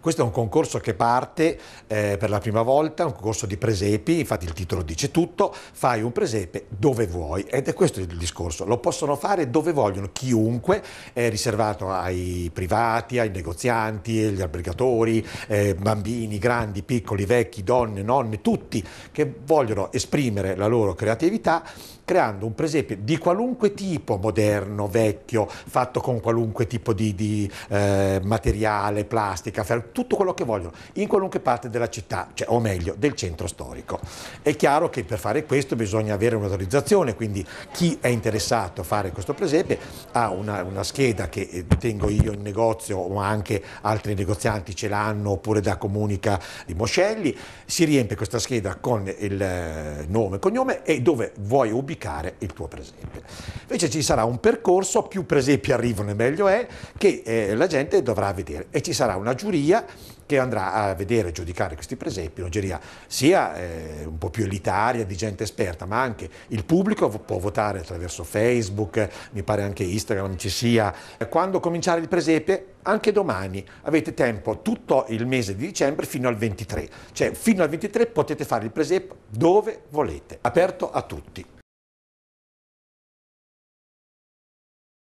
Questo è un concorso che parte eh, per la prima volta, un concorso di presepi, infatti il titolo dice tutto, fai un presepe dove vuoi ed è questo il discorso, lo possono fare dove vogliono, chiunque, è riservato ai privati, ai negozianti, agli albergatori, eh, bambini, grandi, piccoli, vecchi, donne, nonne, tutti che vogliono esprimere la loro creatività creando un presepe di qualunque tipo, moderno, vecchio, fatto con qualunque tipo di, di eh, materiale, plastica, ferro, tutto quello che vogliono, in qualunque parte della città, cioè, o meglio, del centro storico. È chiaro che per fare questo bisogna avere un'autorizzazione, quindi chi è interessato a fare questo presepe ha una, una scheda che eh, tengo io in negozio, ma anche altri negozianti ce l'hanno, oppure da Comunica di Moscelli, si riempie questa scheda con il eh, nome e cognome e dove vuoi ubicare moltiplicare il tuo presepe. Invece ci sarà un percorso, più presepi arrivano e meglio è, che eh, la gente dovrà vedere e ci sarà una giuria che andrà a vedere e giudicare questi presepi, una giuria sia eh, un po' più elitaria, di gente esperta, ma anche il pubblico può votare attraverso Facebook, mi pare anche Instagram ci sia. Quando cominciare il presepe? Anche domani avete tempo tutto il mese di dicembre fino al 23, cioè fino al 23 potete fare il presepe dove volete, aperto a tutti.